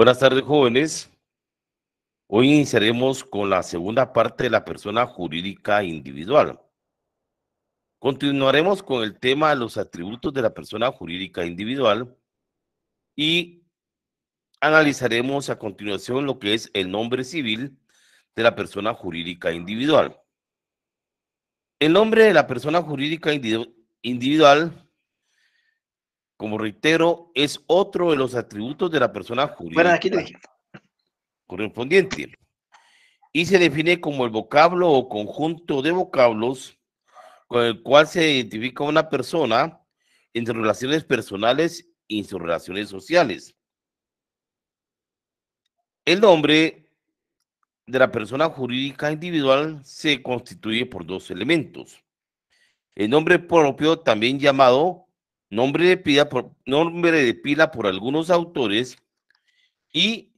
Buenas tardes, jóvenes. Hoy iniciaremos con la segunda parte de la persona jurídica individual. Continuaremos con el tema de los atributos de la persona jurídica individual y analizaremos a continuación lo que es el nombre civil de la persona jurídica individual. El nombre de la persona jurídica individual como reitero, es otro de los atributos de la persona jurídica correspondiente y se define como el vocablo o conjunto de vocablos con el cual se identifica una persona en sus relaciones personales y sus relaciones sociales. El nombre de la persona jurídica individual se constituye por dos elementos. El nombre propio, también llamado nombre de pila por, nombre de pila por algunos autores y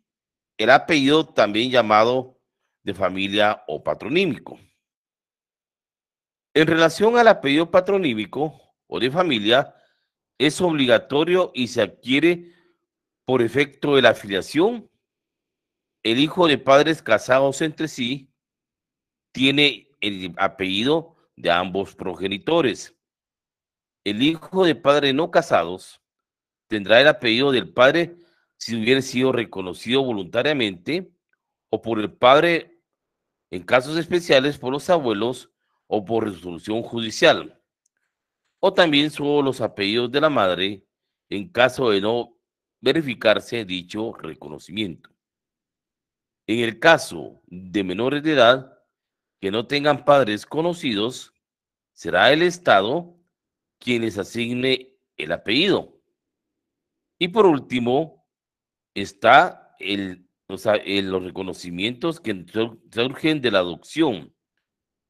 el apellido también llamado de familia o patronímico. En relación al apellido patronímico o de familia, es obligatorio y se adquiere por efecto de la afiliación. El hijo de padres casados entre sí tiene el apellido de ambos progenitores el hijo de padre no casados tendrá el apellido del padre si hubiera sido reconocido voluntariamente o por el padre en casos especiales por los abuelos o por resolución judicial. O también solo los apellidos de la madre en caso de no verificarse dicho reconocimiento. En el caso de menores de edad que no tengan padres conocidos, será el Estado quienes les asigne el apellido. Y por último, está el, o sea, los reconocimientos que surgen de la adopción.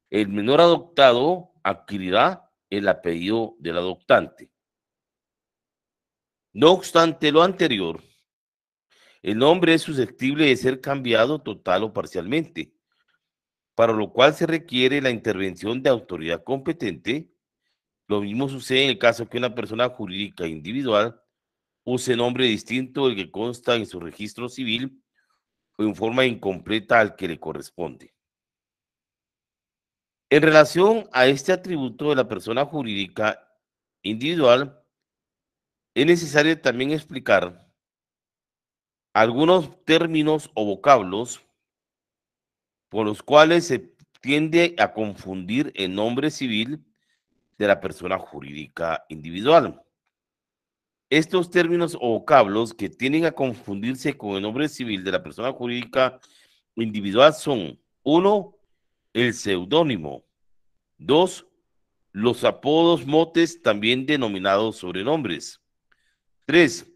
El menor adoptado adquirirá el apellido del adoptante. No obstante lo anterior, el nombre es susceptible de ser cambiado total o parcialmente, para lo cual se requiere la intervención de autoridad competente lo mismo sucede en el caso que una persona jurídica individual use nombre distinto del que consta en su registro civil o en forma incompleta al que le corresponde. En relación a este atributo de la persona jurídica individual, es necesario también explicar algunos términos o vocablos por los cuales se tiende a confundir el nombre civil de la persona jurídica individual. Estos términos o vocablos que tienden a confundirse con el nombre civil de la persona jurídica individual son, uno, el seudónimo, dos, los apodos motes, también denominados sobrenombres, tres,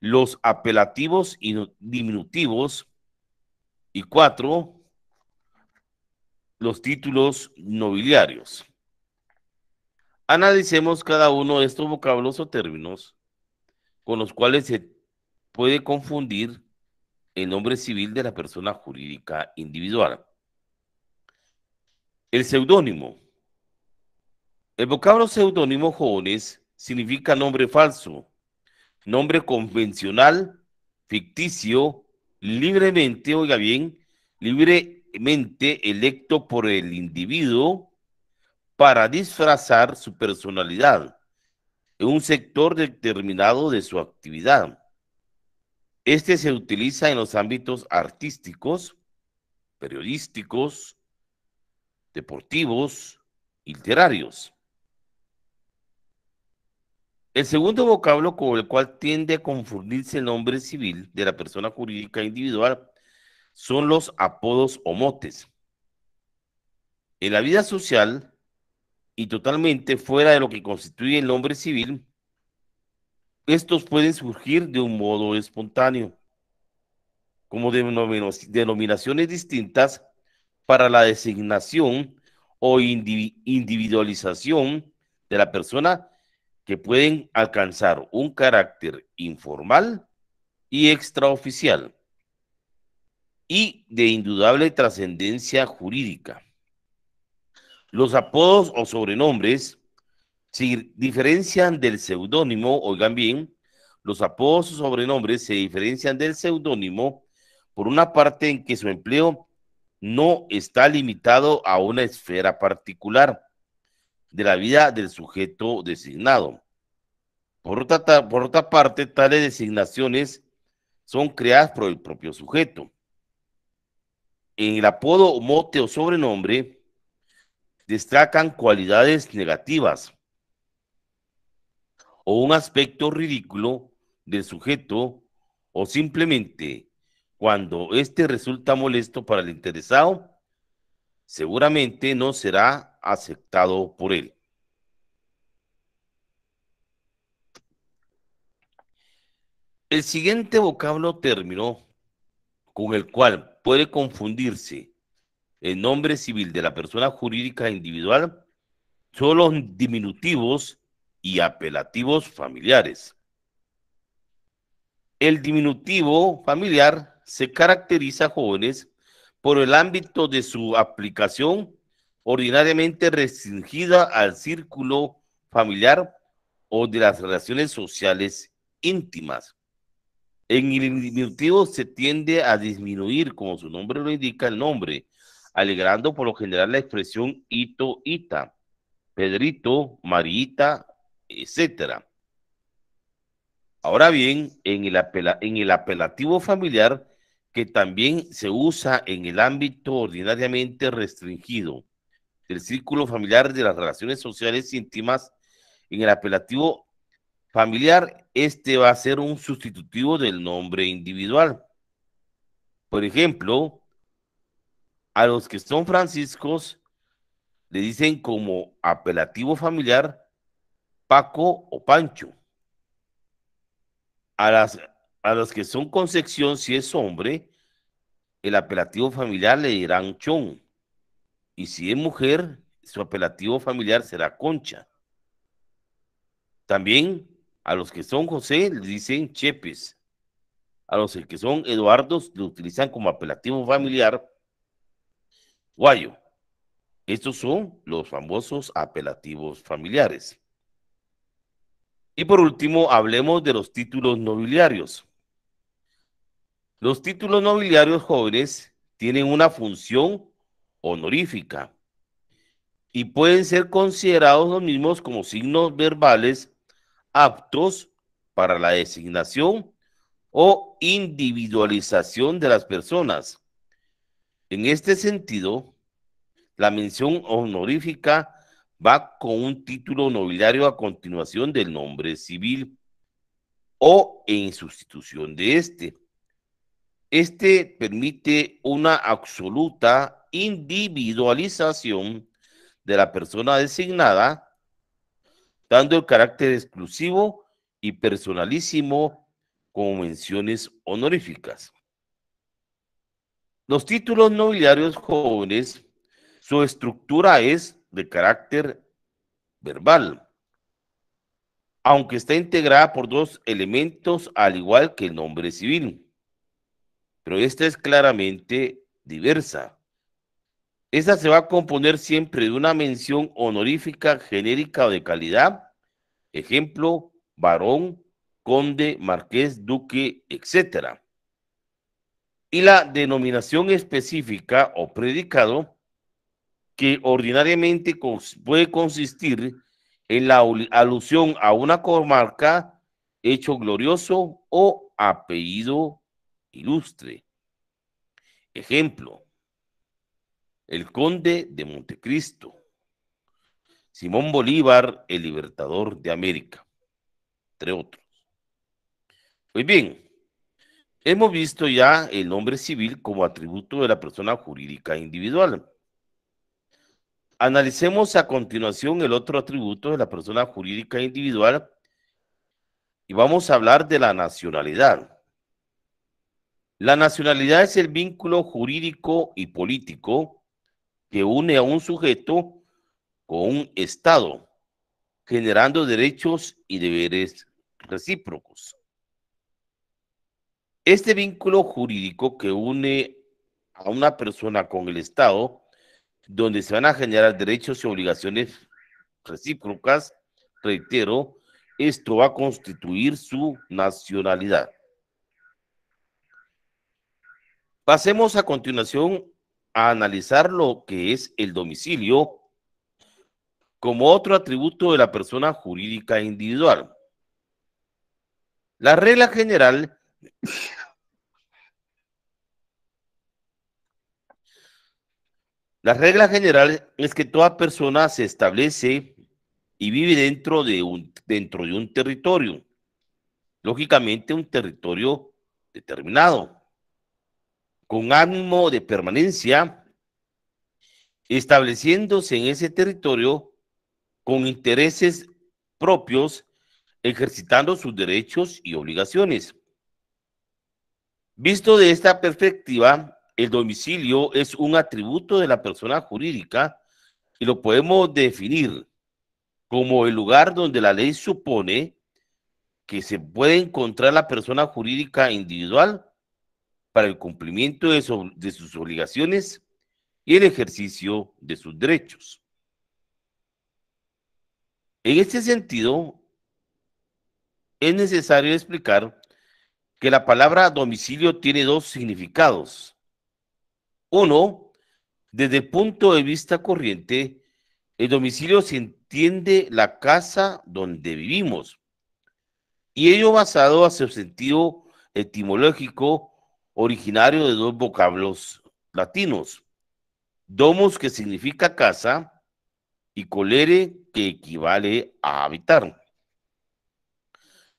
los apelativos y diminutivos, y cuatro, los títulos nobiliarios. Analicemos cada uno de estos vocablos o términos con los cuales se puede confundir el nombre civil de la persona jurídica individual. El seudónimo. El vocablo seudónimo, jóvenes, significa nombre falso, nombre convencional, ficticio, libremente, oiga bien, libremente electo por el individuo para disfrazar su personalidad en un sector determinado de su actividad. Este se utiliza en los ámbitos artísticos, periodísticos, deportivos y literarios. El segundo vocablo con el cual tiende a confundirse el nombre civil de la persona jurídica individual son los apodos o motes. En la vida social, y totalmente fuera de lo que constituye el hombre civil, estos pueden surgir de un modo espontáneo, como denominaciones distintas para la designación o individualización de la persona que pueden alcanzar un carácter informal y extraoficial y de indudable trascendencia jurídica. Los apodos o sobrenombres se diferencian del seudónimo, oigan bien, los apodos o sobrenombres se diferencian del seudónimo por una parte en que su empleo no está limitado a una esfera particular de la vida del sujeto designado. Por otra, por otra parte, tales designaciones son creadas por el propio sujeto. En el apodo, mote o sobrenombre, destacan cualidades negativas o un aspecto ridículo del sujeto o simplemente cuando éste resulta molesto para el interesado, seguramente no será aceptado por él. El siguiente vocablo término con el cual puede confundirse el nombre civil de la persona jurídica individual son los diminutivos y apelativos familiares. El diminutivo familiar se caracteriza, jóvenes, por el ámbito de su aplicación ordinariamente restringida al círculo familiar o de las relaciones sociales íntimas. En el diminutivo se tiende a disminuir, como su nombre lo indica, el nombre, alegrando por lo general la expresión Ito, ita, pedrito, marita, etc. Ahora bien, en el, en el apelativo familiar, que también se usa en el ámbito ordinariamente restringido del círculo familiar de las relaciones sociales íntimas, en el apelativo familiar, este va a ser un sustitutivo del nombre individual. Por ejemplo, a los que son franciscos le dicen como apelativo familiar Paco o Pancho. A, las, a los que son concepción, si es hombre, el apelativo familiar le dirán Chon. Y si es mujer, su apelativo familiar será Concha. También a los que son José le dicen Chepes. A los que son Eduardos le utilizan como apelativo familiar guayo. Estos son los famosos apelativos familiares. Y por último, hablemos de los títulos nobiliarios. Los títulos nobiliarios jóvenes tienen una función honorífica y pueden ser considerados los mismos como signos verbales aptos para la designación o individualización de las personas en este sentido, la mención honorífica va con un título nobiliario a continuación del nombre civil o en sustitución de este. Este permite una absoluta individualización de la persona designada, dando el carácter exclusivo y personalísimo como menciones honoríficas. Los títulos nobiliarios jóvenes, su estructura es de carácter verbal, aunque está integrada por dos elementos al igual que el nombre civil, pero esta es claramente diversa. Esta se va a componer siempre de una mención honorífica genérica o de calidad, ejemplo, varón, conde, marqués, duque, etcétera y la denominación específica o predicado que ordinariamente puede consistir en la alusión a una comarca, hecho glorioso o apellido ilustre. Ejemplo, el conde de Montecristo, Simón Bolívar, el libertador de América, entre otros. muy pues bien, Hemos visto ya el nombre civil como atributo de la persona jurídica individual. Analicemos a continuación el otro atributo de la persona jurídica individual y vamos a hablar de la nacionalidad. La nacionalidad es el vínculo jurídico y político que une a un sujeto con un Estado, generando derechos y deberes recíprocos. Este vínculo jurídico que une a una persona con el Estado, donde se van a generar derechos y obligaciones recíprocas, reitero, esto va a constituir su nacionalidad. Pasemos a continuación a analizar lo que es el domicilio como otro atributo de la persona jurídica individual. La regla general la regla general es que toda persona se establece y vive dentro de un, dentro de un territorio, lógicamente un territorio determinado, con ánimo de permanencia, estableciéndose en ese territorio con intereses propios, ejercitando sus derechos y obligaciones. Visto de esta perspectiva, el domicilio es un atributo de la persona jurídica y lo podemos definir como el lugar donde la ley supone que se puede encontrar la persona jurídica individual para el cumplimiento de, sus obligaciones y el ejercicio de sus derechos. En este sentido, es necesario explicar que la palabra domicilio tiene dos significados. Uno, desde el punto de vista corriente, el domicilio se entiende la casa donde vivimos, y ello basado a su sentido etimológico originario de dos vocablos latinos, domus que significa casa y colere que equivale a habitar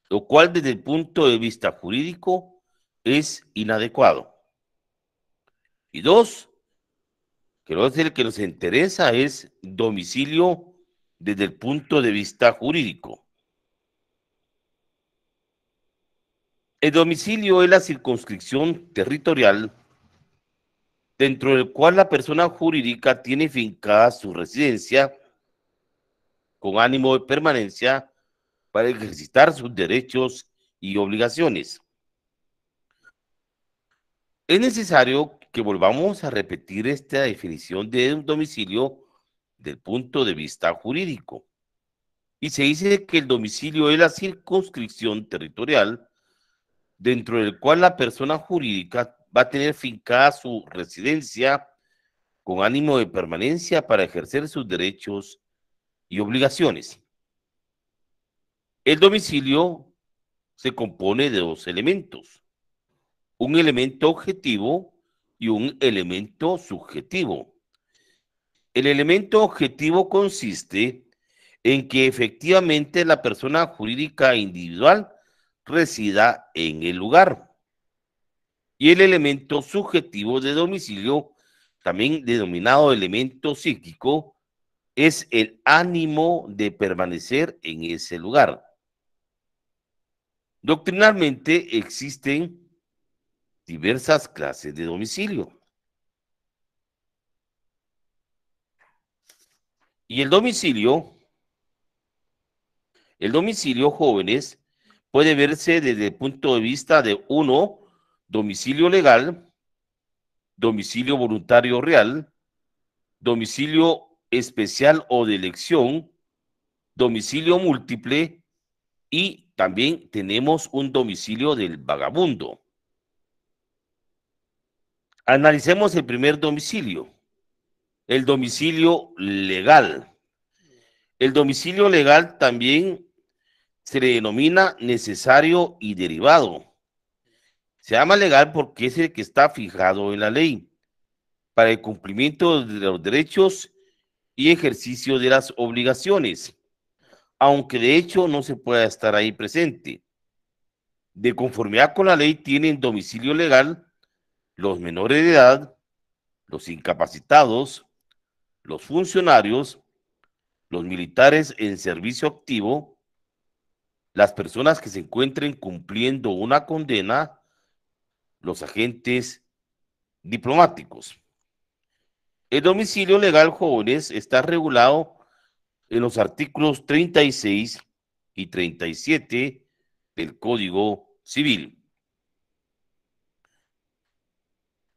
lo cual desde el punto de vista jurídico es inadecuado. Y dos, que lo que nos interesa, es domicilio desde el punto de vista jurídico. El domicilio es la circunscripción territorial dentro del cual la persona jurídica tiene fincada su residencia con ánimo de permanencia para ejercitar sus derechos y obligaciones. Es necesario que volvamos a repetir esta definición de un domicilio del punto de vista jurídico. Y se dice que el domicilio es la circunscripción territorial dentro del cual la persona jurídica va a tener fincada su residencia con ánimo de permanencia para ejercer sus derechos y obligaciones. El domicilio se compone de dos elementos, un elemento objetivo y un elemento subjetivo. El elemento objetivo consiste en que efectivamente la persona jurídica individual resida en el lugar. Y el elemento subjetivo de domicilio, también denominado elemento psíquico, es el ánimo de permanecer en ese lugar. Doctrinalmente existen diversas clases de domicilio. Y el domicilio, el domicilio jóvenes puede verse desde el punto de vista de uno, domicilio legal, domicilio voluntario real, domicilio especial o de elección, domicilio múltiple y también tenemos un domicilio del vagabundo. Analicemos el primer domicilio, el domicilio legal. El domicilio legal también se denomina necesario y derivado. Se llama legal porque es el que está fijado en la ley para el cumplimiento de los derechos y ejercicio de las obligaciones aunque de hecho no se pueda estar ahí presente. De conformidad con la ley, tienen domicilio legal los menores de edad, los incapacitados, los funcionarios, los militares en servicio activo, las personas que se encuentren cumpliendo una condena, los agentes diplomáticos. El domicilio legal jóvenes está regulado en los artículos 36 y 37 del Código Civil.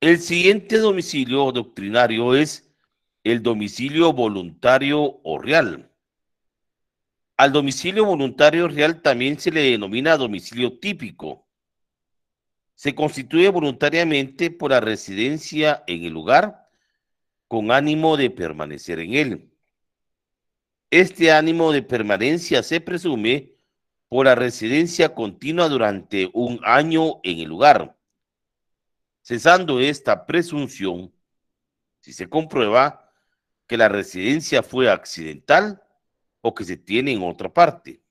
El siguiente domicilio doctrinario es el domicilio voluntario o real. Al domicilio voluntario real también se le denomina domicilio típico. Se constituye voluntariamente por la residencia en el lugar con ánimo de permanecer en él. Este ánimo de permanencia se presume por la residencia continua durante un año en el lugar. Cesando esta presunción, si se comprueba que la residencia fue accidental o que se tiene en otra parte.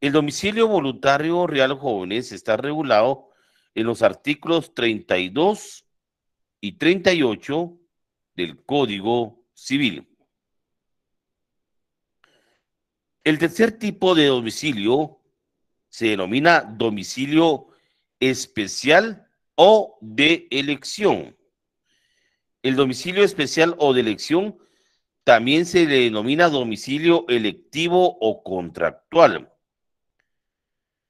El domicilio voluntario real jóvenes está regulado en los artículos 32 y 38 del Código Civil. El tercer tipo de domicilio se denomina domicilio especial o de elección. El domicilio especial o de elección también se le denomina domicilio electivo o contractual.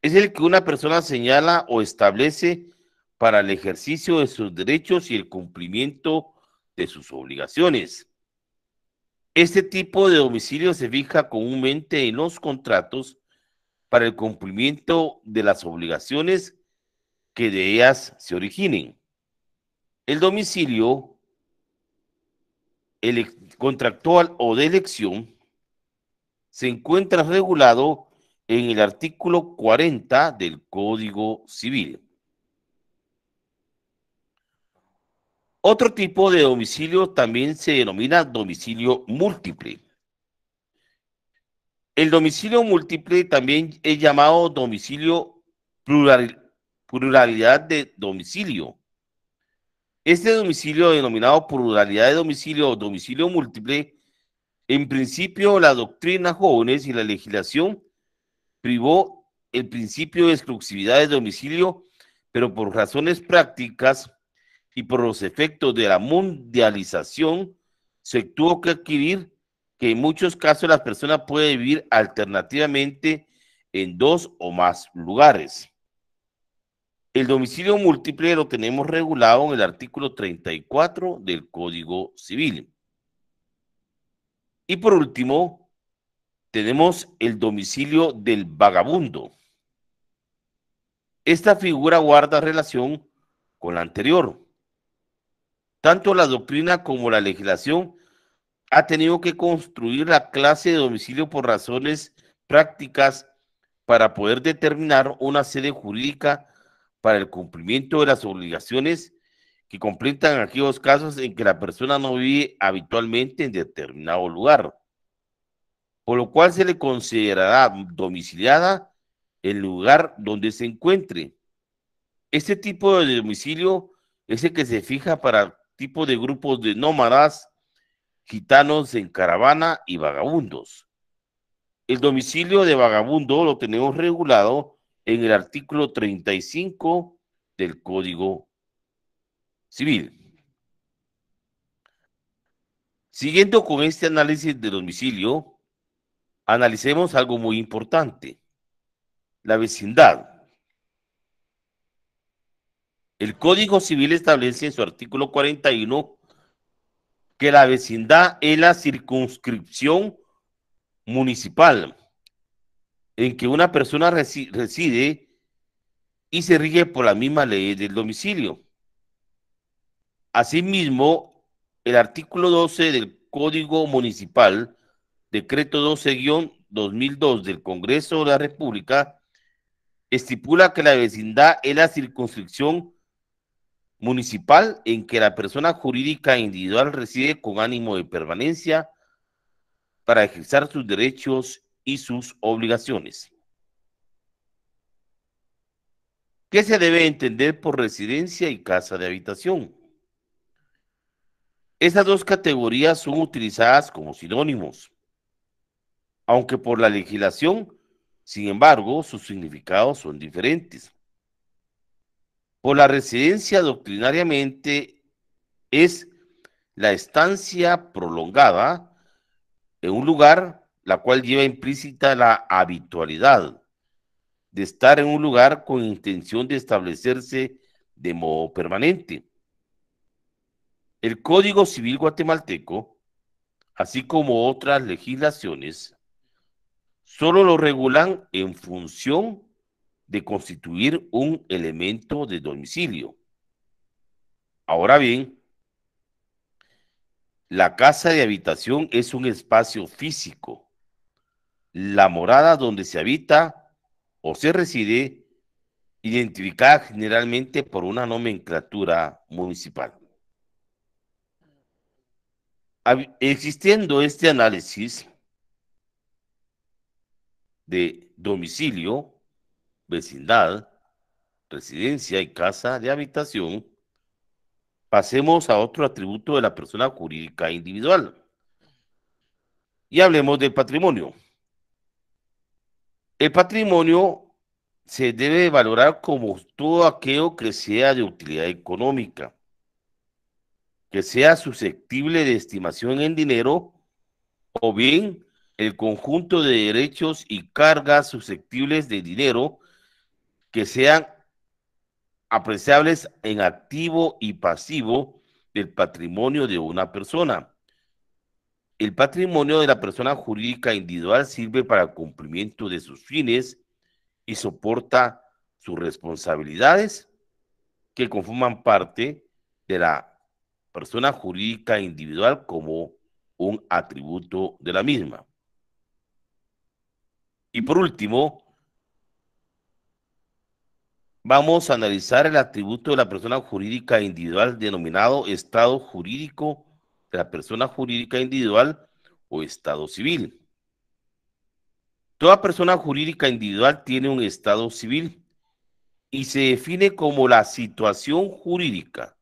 Es el que una persona señala o establece para el ejercicio de sus derechos y el cumplimiento de sus obligaciones. Este tipo de domicilio se fija comúnmente en los contratos para el cumplimiento de las obligaciones que de ellas se originen. El domicilio contractual o de elección se encuentra regulado en el artículo 40 del Código Civil. Otro tipo de domicilio también se denomina domicilio múltiple. El domicilio múltiple también es llamado domicilio pluralidad de domicilio. Este domicilio denominado pluralidad de domicilio o domicilio múltiple, en principio la doctrina jóvenes y la legislación privó el principio de exclusividad de domicilio, pero por razones prácticas y por los efectos de la mundialización, se tuvo que adquirir que en muchos casos las personas puede vivir alternativamente en dos o más lugares. El domicilio múltiple lo tenemos regulado en el artículo 34 del Código Civil. Y por último, tenemos el domicilio del vagabundo. Esta figura guarda relación con la anterior, tanto la doctrina como la legislación ha tenido que construir la clase de domicilio por razones prácticas para poder determinar una sede jurídica para el cumplimiento de las obligaciones que completan aquellos casos en que la persona no vive habitualmente en determinado lugar, por lo cual se le considerará domiciliada el lugar donde se encuentre. Este tipo de domicilio es el que se fija para tipo de grupos de nómadas, gitanos en caravana y vagabundos. El domicilio de vagabundo lo tenemos regulado en el artículo 35 del Código Civil. Siguiendo con este análisis de domicilio, analicemos algo muy importante, la vecindad. El Código Civil establece en su artículo 41 que la vecindad es la circunscripción municipal en que una persona reside y se rige por la misma ley del domicilio. Asimismo, el artículo 12 del Código Municipal, decreto 12-2002 del Congreso de la República, estipula que la vecindad es la circunscripción municipal en que la persona jurídica individual reside con ánimo de permanencia para ejercer sus derechos y sus obligaciones. ¿Qué se debe entender por residencia y casa de habitación? Estas dos categorías son utilizadas como sinónimos, aunque por la legislación, sin embargo, sus significados son diferentes. Por la residencia doctrinariamente es la estancia prolongada en un lugar, la cual lleva implícita la habitualidad de estar en un lugar con intención de establecerse de modo permanente. El Código Civil guatemalteco, así como otras legislaciones, solo lo regulan en función de constituir un elemento de domicilio. Ahora bien, la casa de habitación es un espacio físico, la morada donde se habita o se reside, identificada generalmente por una nomenclatura municipal. Existiendo este análisis de domicilio, vecindad, residencia y casa de habitación, pasemos a otro atributo de la persona jurídica individual. Y hablemos del patrimonio. El patrimonio se debe valorar como todo aquello que sea de utilidad económica, que sea susceptible de estimación en dinero o bien el conjunto de derechos y cargas susceptibles de dinero que sean apreciables en activo y pasivo del patrimonio de una persona. El patrimonio de la persona jurídica individual sirve para el cumplimiento de sus fines y soporta sus responsabilidades que conforman parte de la persona jurídica individual como un atributo de la misma. Y por último, vamos a analizar el atributo de la persona jurídica individual denominado estado jurídico de la persona jurídica individual o estado civil. Toda persona jurídica individual tiene un estado civil y se define como la situación jurídica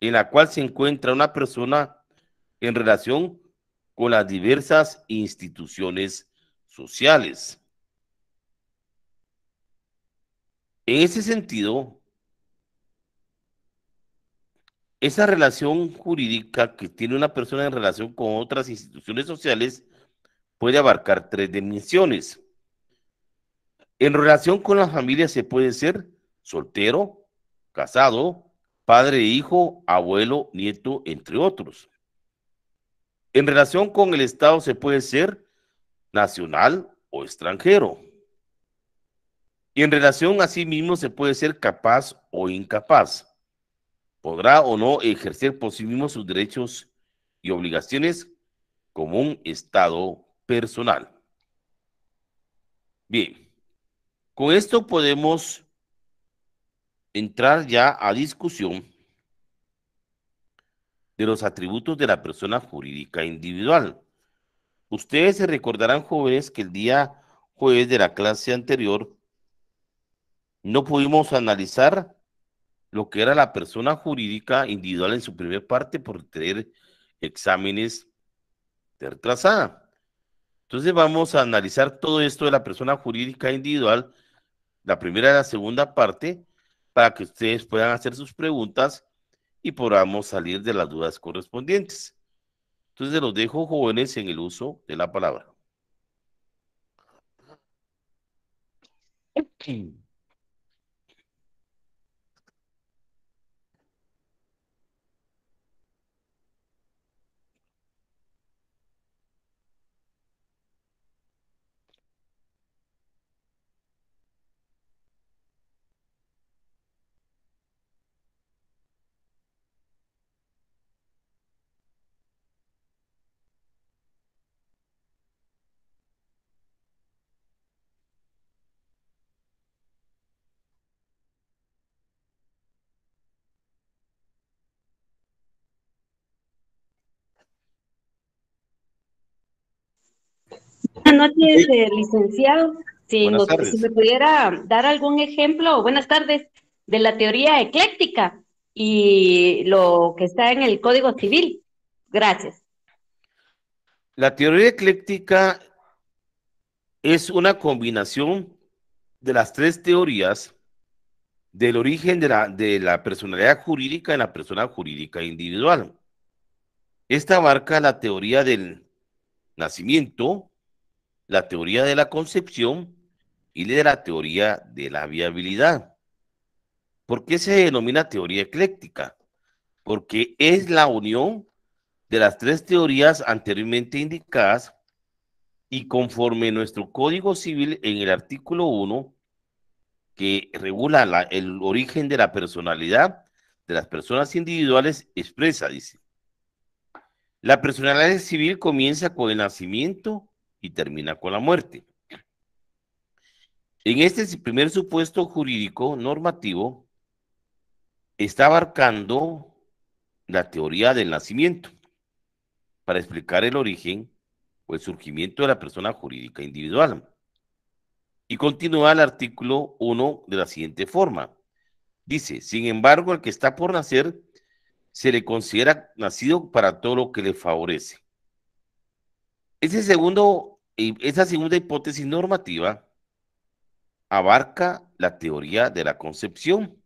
en la cual se encuentra una persona en relación con las diversas instituciones sociales. En ese sentido, esa relación jurídica que tiene una persona en relación con otras instituciones sociales puede abarcar tres dimensiones. En relación con la familia se puede ser soltero, casado, padre e hijo, abuelo, nieto, entre otros. En relación con el Estado se puede ser nacional o extranjero. Y En relación a sí mismo se puede ser capaz o incapaz. Podrá o no ejercer por sí mismo sus derechos y obligaciones como un estado personal. Bien, con esto podemos entrar ya a discusión de los atributos de la persona jurídica individual. Ustedes se recordarán, jóvenes, que el día jueves de la clase anterior no pudimos analizar lo que era la persona jurídica individual en su primera parte por tener exámenes de retrasada. Entonces vamos a analizar todo esto de la persona jurídica individual, la primera y la segunda parte, para que ustedes puedan hacer sus preguntas y podamos salir de las dudas correspondientes. Entonces los dejo jóvenes en el uso de la palabra. noches, licenciado. Si, me pudiera dar algún ejemplo, buenas tardes, de la teoría ecléctica y lo que está en el Código Civil. Gracias. La teoría ecléctica es una combinación de las tres teorías del origen de la, de la personalidad jurídica en la persona jurídica individual. Esta abarca la teoría del nacimiento, la teoría de la concepción y de la teoría de la viabilidad. ¿Por qué se denomina teoría ecléctica? Porque es la unión de las tres teorías anteriormente indicadas y conforme nuestro Código Civil en el artículo 1, que regula el origen de la personalidad de las personas individuales, expresa, dice, la personalidad civil comienza con el nacimiento y termina con la muerte. En este primer supuesto jurídico normativo está abarcando la teoría del nacimiento para explicar el origen o el surgimiento de la persona jurídica individual. Y continúa el artículo 1 de la siguiente forma. Dice, sin embargo, el que está por nacer se le considera nacido para todo lo que le favorece. Ese segundo esa segunda hipótesis normativa abarca la teoría de la concepción.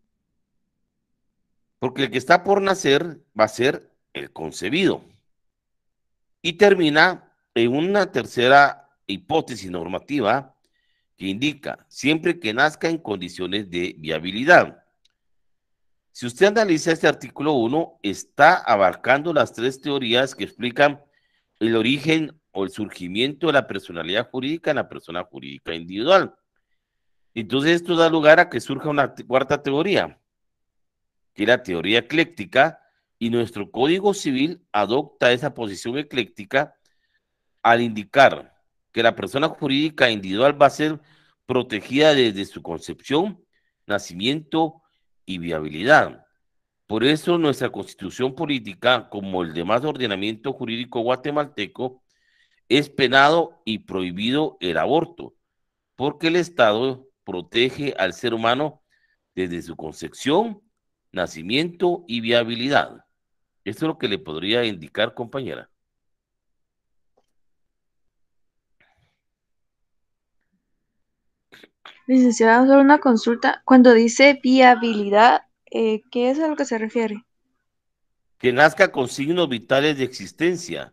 Porque el que está por nacer va a ser el concebido. Y termina en una tercera hipótesis normativa que indica siempre que nazca en condiciones de viabilidad. Si usted analiza este artículo 1, está abarcando las tres teorías que explican el origen o el surgimiento de la personalidad jurídica en la persona jurídica individual. Entonces esto da lugar a que surja una cuarta teoría, que es la teoría ecléctica, y nuestro Código Civil adopta esa posición ecléctica al indicar que la persona jurídica individual va a ser protegida desde su concepción, nacimiento y viabilidad. Por eso nuestra constitución política, como el demás ordenamiento jurídico guatemalteco, es penado y prohibido el aborto, porque el Estado protege al ser humano desde su concepción, nacimiento y viabilidad. Esto es lo que le podría indicar, compañera. Licenciada, solo una consulta. Cuando dice viabilidad, eh, ¿qué es a lo que se refiere? Que nazca con signos vitales de existencia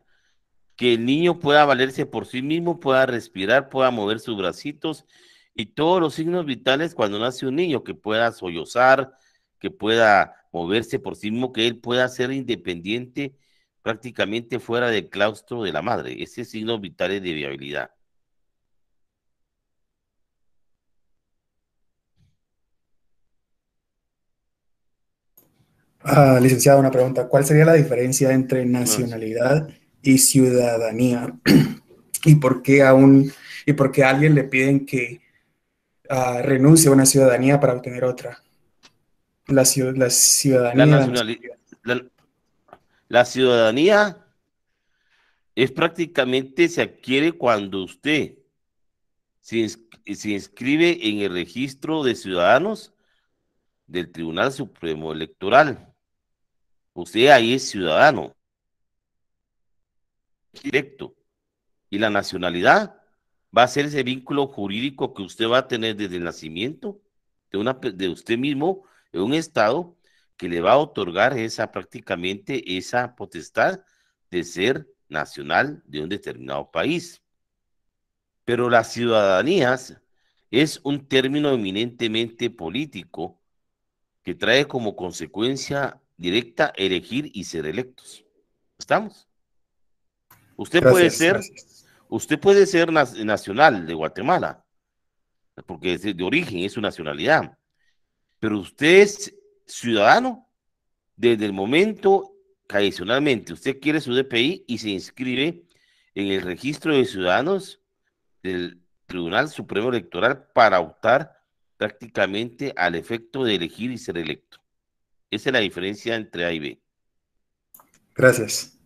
que el niño pueda valerse por sí mismo, pueda respirar, pueda mover sus bracitos y todos los signos vitales cuando nace un niño, que pueda sollozar, que pueda moverse por sí mismo, que él pueda ser independiente prácticamente fuera del claustro de la madre. Ese signo vital de viabilidad. Ah, licenciado, una pregunta. ¿Cuál sería la diferencia entre nacionalidad? y ciudadanía. ¿Y por qué aún y por qué alguien le piden que ah, renuncie a una ciudadanía para obtener otra? La, ciudadanía. La, ciudadanía es prácticamente se adquiere cuando usted se, se inscribe en el registro de ciudadanos del Tribunal Supremo Electoral. Usted ahí es ciudadano directo. Y la nacionalidad va a ser ese vínculo jurídico que usted va a tener desde el nacimiento de, una, de usted mismo en un Estado que le va a otorgar esa prácticamente esa potestad de ser nacional de un determinado país. Pero las ciudadanías es un término eminentemente político que trae como consecuencia directa elegir y ser electos. ¿Estamos? Usted puede ser, usted puede ser nacional de Guatemala, porque es de origen, es su nacionalidad, pero usted es ciudadano desde el momento tradicionalmente, usted quiere su DPI y se inscribe en el registro de ciudadanos del Tribunal Supremo Electoral para optar prácticamente al efecto de elegir y ser electo. Esa es la diferencia entre A y B. Gracias.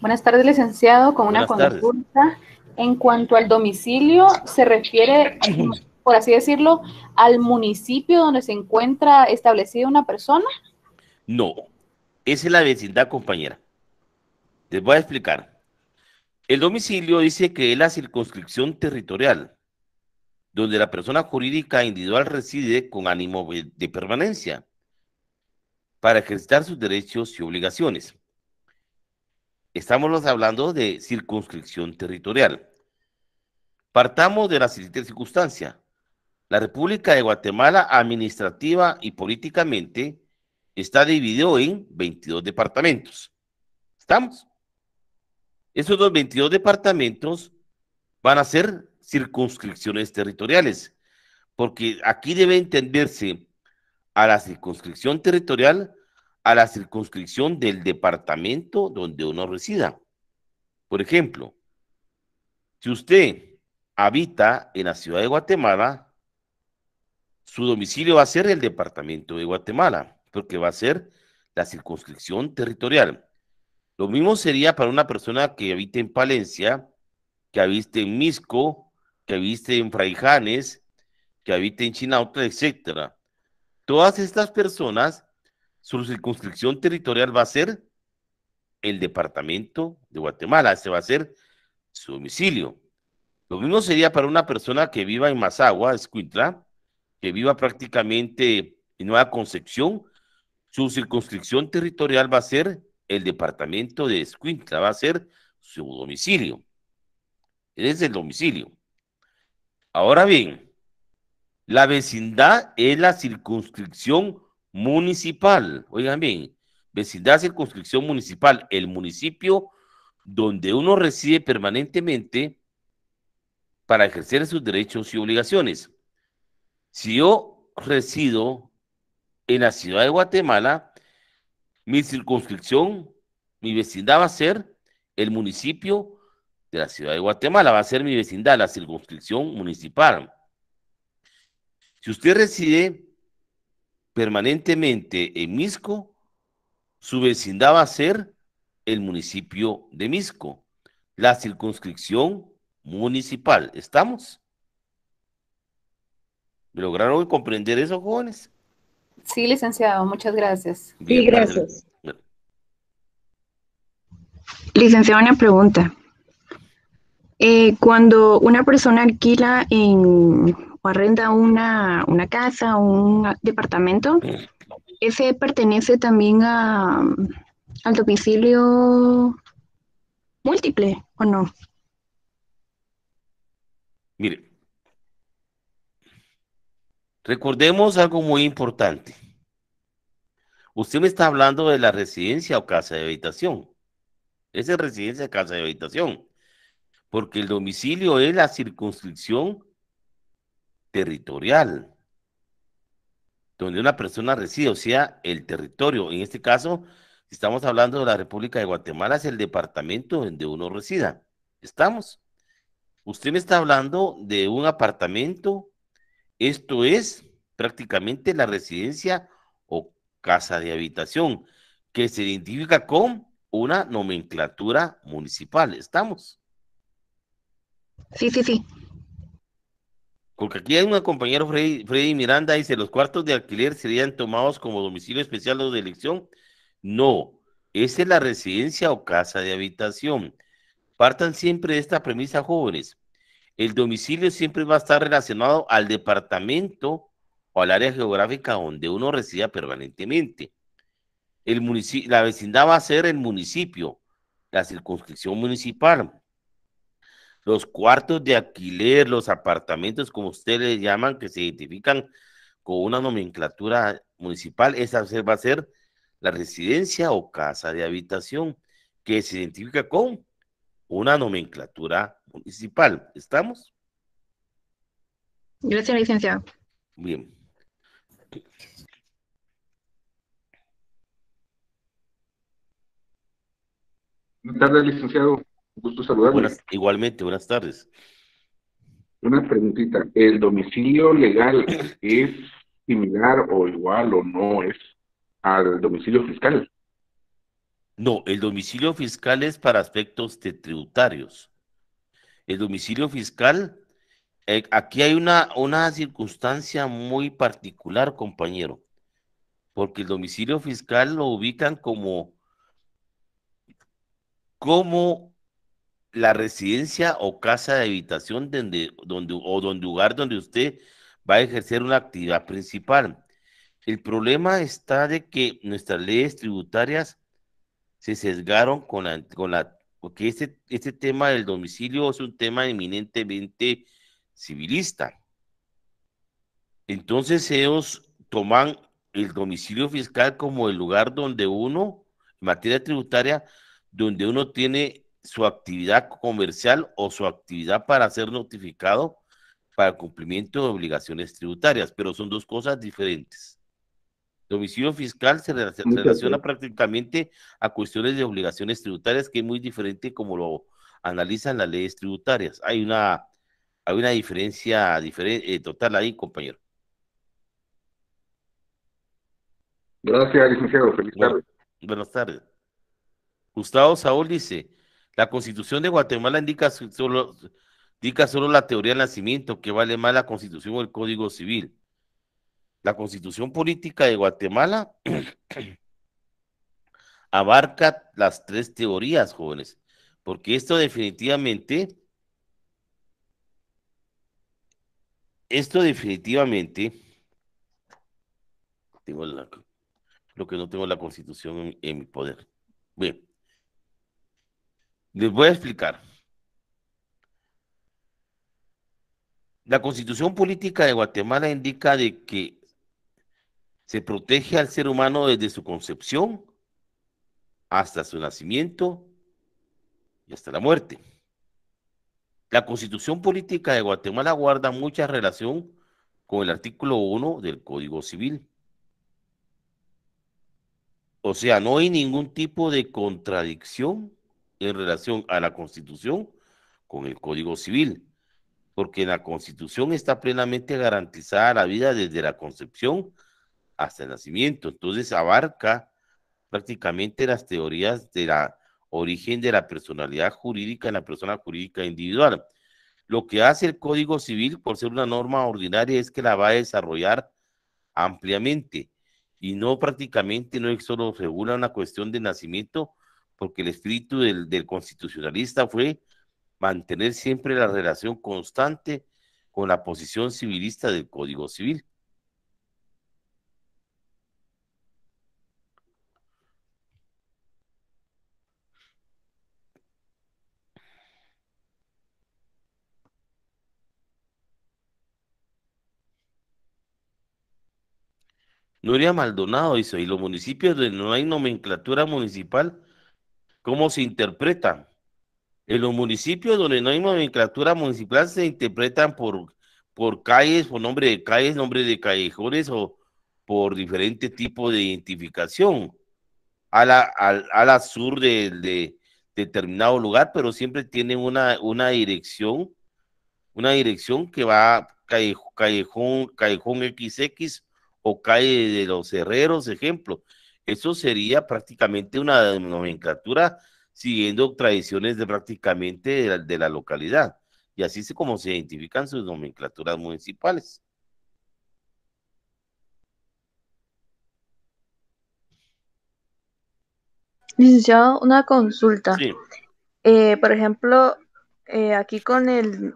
Buenas tardes, licenciado, con una consulta. En cuanto al domicilio, se refiere, por así decirlo, al municipio donde se encuentra establecida una persona. No, esa es la vecindad, compañera. Les voy a explicar. El domicilio dice que es la circunscripción territorial, donde la persona jurídica individual reside con ánimo de permanencia para ejercitar sus derechos y obligaciones. Estamos hablando de circunscripción territorial. Partamos de la siguiente circunstancia. La República de Guatemala administrativa y políticamente está dividido en 22 departamentos. ¿Estamos? Esos dos 22 departamentos van a ser circunscripciones territoriales, porque aquí debe entenderse a la circunscripción territorial a la circunscripción del departamento donde uno resida. Por ejemplo, si usted habita en la ciudad de Guatemala, su domicilio va a ser el departamento de Guatemala, porque va a ser la circunscripción territorial. Lo mismo sería para una persona que habite en Palencia, que habite en Misco, que habite en Fraijanes, que habite en Chinauta, etcétera. Todas estas personas su circunscripción territorial va a ser el departamento de Guatemala, ese va a ser su domicilio. Lo mismo sería para una persona que viva en Mazagua, Escuintla, que viva prácticamente en Nueva Concepción, su circunscripción territorial va a ser el departamento de Escuintla, va a ser su domicilio. Es el domicilio. Ahora bien, la vecindad es la circunscripción municipal, oigan bien, vecindad, circunscripción municipal, el municipio donde uno reside permanentemente para ejercer sus derechos y obligaciones. Si yo resido en la ciudad de Guatemala, mi circunscripción, mi vecindad va a ser el municipio de la ciudad de Guatemala, va a ser mi vecindad, la circunscripción municipal. Si usted reside permanentemente en Misco, su vecindad va a ser el municipio de Misco, la circunscripción municipal. ¿Estamos? lograron comprender eso, jóvenes? Sí, licenciado, muchas gracias. sí, gracias. Licenciado, una pregunta. Eh, cuando una persona alquila en o arrenda una, casa o un departamento, ese pertenece también al domicilio múltiple, ¿o no? Mire, recordemos algo muy importante. Usted me está hablando de la residencia o casa de habitación. Esa es residencia, casa de habitación. Porque el domicilio es la circunscripción territorial, donde una persona reside, o sea, el territorio. En este caso, si estamos hablando de la República de Guatemala, es el departamento donde uno resida. ¿Estamos? Usted me está hablando de un apartamento, esto es prácticamente la residencia o casa de habitación, que se identifica con una nomenclatura municipal. ¿Estamos? Sí, sí, sí. Porque aquí hay un compañero Freddy, Miranda, dice, los cuartos de alquiler serían tomados como domicilio especial de elección. No, esa es la residencia o casa de habitación. Partan siempre de esta premisa, jóvenes. El domicilio siempre va a estar relacionado al departamento o al área geográfica donde uno resida permanentemente. El la vecindad va a ser el municipio, la circunscripción municipal los cuartos de alquiler, los apartamentos, como ustedes le llaman, que se identifican con una nomenclatura municipal, esa va a ser la residencia o casa de habitación, que se identifica con una nomenclatura municipal. ¿Estamos? Gracias, licenciado. Bien. Buenas tardes, licenciado. Gusto saludarle. igualmente, buenas tardes. Una preguntita. ¿El domicilio legal es similar o igual o no es al domicilio fiscal? No, el domicilio fiscal es para aspectos tributarios. El domicilio fiscal, eh, aquí hay una, una circunstancia muy particular, compañero, porque el domicilio fiscal lo ubican como como la residencia o casa de habitación donde, donde, o donde lugar donde usted va a ejercer una actividad principal. El problema está de que nuestras leyes tributarias se sesgaron con la, con la porque este, este tema del domicilio es un tema eminentemente civilista. Entonces ellos toman el domicilio fiscal como el lugar donde uno, en materia tributaria, donde uno tiene su actividad comercial o su actividad para ser notificado para cumplimiento de obligaciones tributarias, pero son dos cosas diferentes. domicilio fiscal se relaciona prácticamente a cuestiones de obligaciones tributarias, que es muy diferente como lo analizan las leyes tributarias. Hay una, hay una diferencia eh, total ahí, compañero. Gracias, licenciado. Feliz tarde. Buenas tardes. Gustavo Saúl dice, la constitución de Guatemala indica solo, indica solo la teoría del nacimiento, que vale más la constitución o el código civil. La constitución política de Guatemala abarca las tres teorías, jóvenes, porque esto definitivamente, esto definitivamente, tengo lo que no tengo la constitución en, en mi poder. Bien. Les voy a explicar. La constitución política de Guatemala indica de que se protege al ser humano desde su concepción hasta su nacimiento y hasta la muerte. La constitución política de Guatemala guarda mucha relación con el artículo 1 del Código Civil. O sea, no hay ningún tipo de contradicción en relación a la Constitución con el Código Civil, porque la Constitución está plenamente garantizada la vida desde la concepción hasta el nacimiento. Entonces abarca prácticamente las teorías de la origen de la personalidad jurídica en la persona jurídica individual. Lo que hace el Código Civil, por ser una norma ordinaria, es que la va a desarrollar ampliamente y no prácticamente no es solo regula una cuestión de nacimiento, porque el espíritu del, constitucionalista fue mantener siempre la relación constante con la posición civilista del Código Civil. No era Maldonado eso, y los municipios donde no hay nomenclatura municipal cómo se interpretan. En los municipios donde no hay nomenclatura municipal se interpretan por, por calles, por nombre de calles, nombre de callejones o por diferente tipo de identificación a la, sur de, determinado lugar, pero siempre tienen una, una dirección, una dirección que va a callejón, callejón XX o calle de los herreros, ejemplo. Eso sería prácticamente una nomenclatura siguiendo tradiciones de prácticamente de la, localidad. Y así es como se identifican sus nomenclaturas municipales. Licenciado, una consulta. Eh, por ejemplo, eh, aquí con el,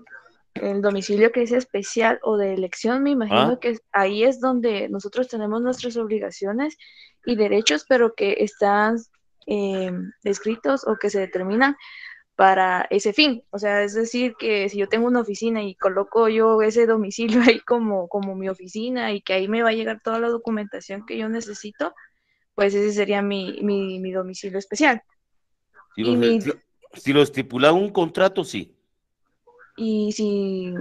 domicilio que es especial o de elección, me imagino ah. que ahí es donde nosotros tenemos nuestras obligaciones y derechos, pero que están eh, o que se determinan para ese fin. O sea, es decir, que si yo tengo una oficina y coloco yo ese domicilio ahí como, como mi oficina y que ahí me va a llegar toda la documentación que yo necesito, pues ese sería mi, mi, especial. Si lo, estipula si lo un contrato, sí. Y si,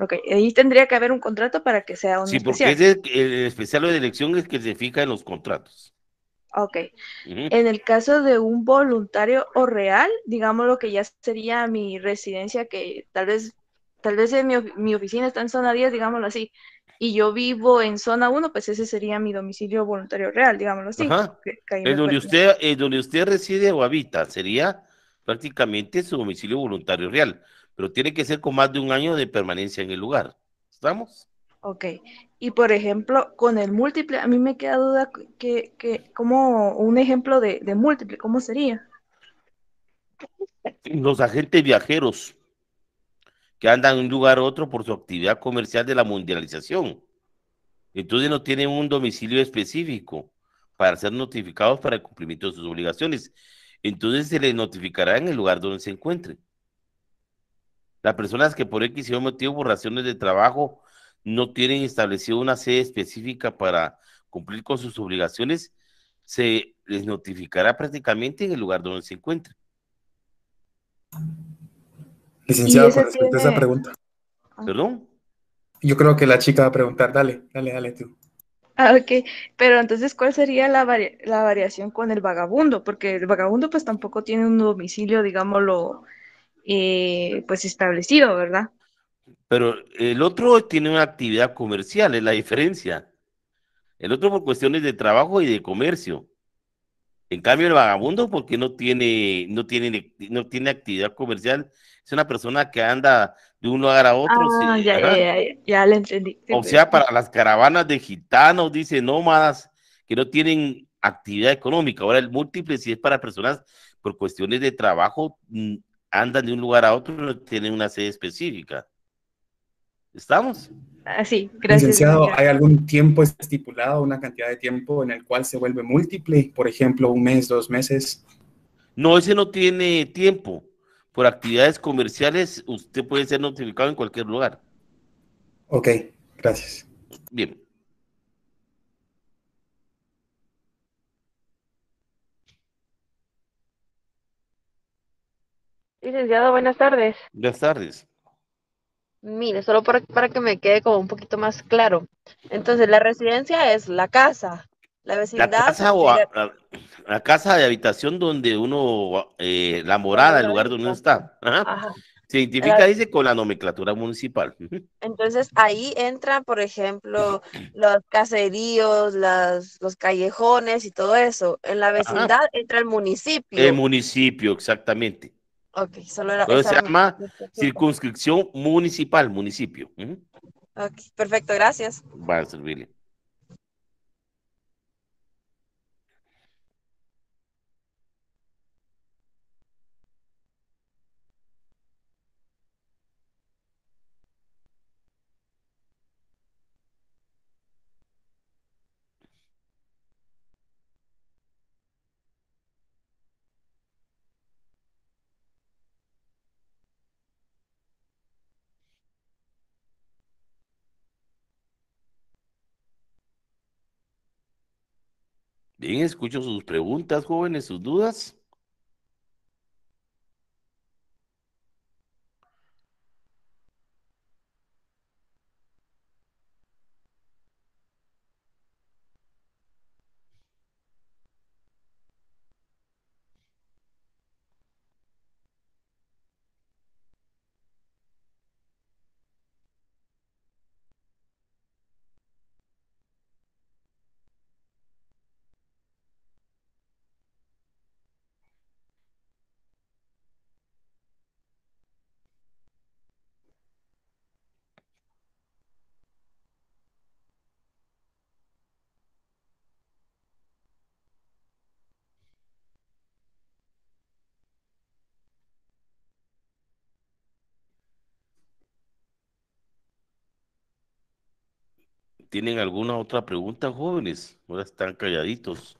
ok, ahí tendría que haber un contrato para que sea un sí, especial. Sí, porque el, especial de elección es que se fija en los contratos. Ok. En el caso de un voluntario o real, digamos lo que ya sería mi residencia, que tal vez, tal vez mi, oficina está en zona 10, digámoslo así, y yo vivo en zona 1, pues ese sería mi domicilio voluntario real, digámoslo así. Ajá. donde usted, es eh, donde usted reside o habita, sería prácticamente su domicilio voluntario real pero tiene que ser con más de un año de permanencia en el lugar. ¿Estamos? Ok. Y por ejemplo, con el múltiple, a mí me queda duda que, como un ejemplo de, de múltiple, ¿cómo sería? Los agentes viajeros que andan de un lugar a otro por su actividad comercial de la mundialización. Entonces no tienen un domicilio específico para ser notificados para el cumplimiento de sus obligaciones. Entonces se les notificará en el lugar donde se encuentren. Las personas que por X y motivo por razones de trabajo no tienen establecido una sede específica para cumplir con sus obligaciones, se les notificará prácticamente en el lugar donde se encuentren. Licenciado, con respecto a esa pregunta. Ah. ¿Perdón? Yo creo que la chica va a preguntar, dale, dale, dale tú. Ah, ok, pero entonces, ¿cuál sería la, la variación con el vagabundo? Porque el vagabundo pues tampoco tiene un domicilio, digámoslo, eh, pues establecido, ¿verdad? Pero el otro tiene una actividad comercial, es la diferencia. El otro por cuestiones de trabajo y de comercio. En cambio, el vagabundo, porque no tiene, no tiene, no tiene actividad comercial, es una persona que anda de un lugar a otro. Ah, ya, ya, ya, ya, le entendí. o sea, para las caravanas de gitanos, dice nómadas, que no tienen actividad económica. Ahora, el múltiple si es para personas por cuestiones de trabajo mm, andan de un lugar a otro, no tienen una sede específica. ¿Estamos? Así, ah, gracias. Licenciado, ¿hay algún tiempo estipulado, una cantidad de tiempo en el cual se vuelve múltiple? Por ejemplo, un mes, dos meses. No, ese no tiene tiempo. Por actividades comerciales, usted puede ser notificado en cualquier lugar. Ok, gracias. Bien. Licenciado, buenas tardes. Buenas tardes. Mire, solo para, que me quede como un poquito más claro. Entonces, la residencia es la casa, la vecindad. La casa, o la, casa de habitación donde uno, eh, la morada, el lugar donde uno está. Se identifica, dice, con la nomenclatura municipal. Entonces, ahí entran, por ejemplo, los caseríos, las, los callejones y todo eso. En la vecindad entra el municipio. El municipio, exactamente. Ok, solo era. Entonces se llama circunscripción municipal, municipio. Ok, perfecto, gracias. Va a servirle. Bien, escucho sus preguntas, jóvenes, sus dudas. ¿Tienen alguna otra pregunta, jóvenes? Ahora están calladitos.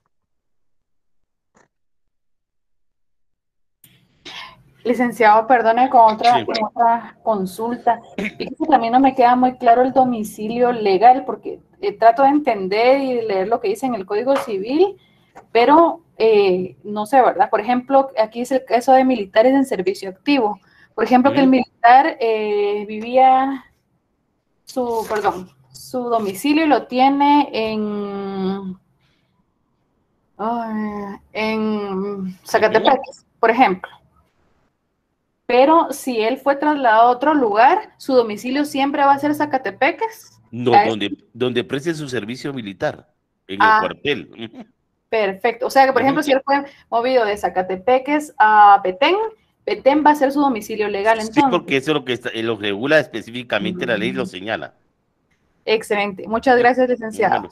Licenciado, perdone con otra, consulta. Y a mí no me queda muy claro el domicilio legal porque eh, trato de entender y leer lo que dice en el Código Civil, pero eh, no sé, ¿verdad? Por ejemplo, aquí es el caso de militares en servicio activo. Por ejemplo, que el militar eh, vivía su, perdón, su domicilio lo tiene en, en Zacatepec, por ejemplo. Pero si él fue trasladado a otro lugar, su domicilio siempre va a ser Zacatepeques. No, donde, donde preste su servicio militar, en el ah. cuartel. Perfecto. O sea que, por ejemplo, si él fue movido de Zacatepeques a Petén, Petén va a ser su domicilio legal. Sí, porque eso es lo que, eh, lo regula específicamente la ley, lo mm. señala. Excelente. Muchas gracias, licenciado.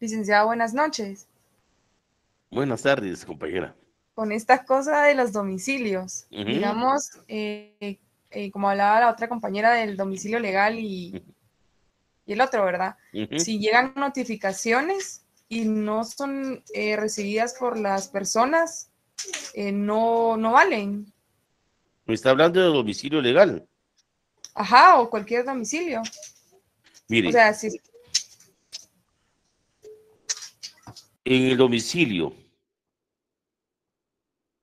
Licenciado, buenas noches. Buenas tardes, compañera. Con esta cosa de los domicilios, digamos, eh, eh, como hablaba la otra compañera del domicilio legal y y el otro, ¿verdad? Si llegan notificaciones y no son eh, recibidas por las personas, eh, no, no valen. Me está hablando de domicilio legal. Ajá, o cualquier domicilio. Mire. O sea, si... En el domicilio,